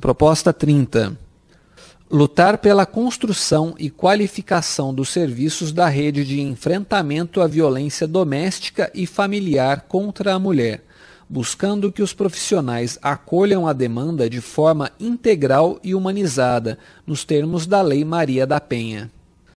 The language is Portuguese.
Proposta 30. Lutar pela construção e qualificação dos serviços da rede de enfrentamento à violência doméstica e familiar contra a mulher, buscando que os profissionais acolham a demanda de forma integral e humanizada, nos termos da Lei Maria da Penha.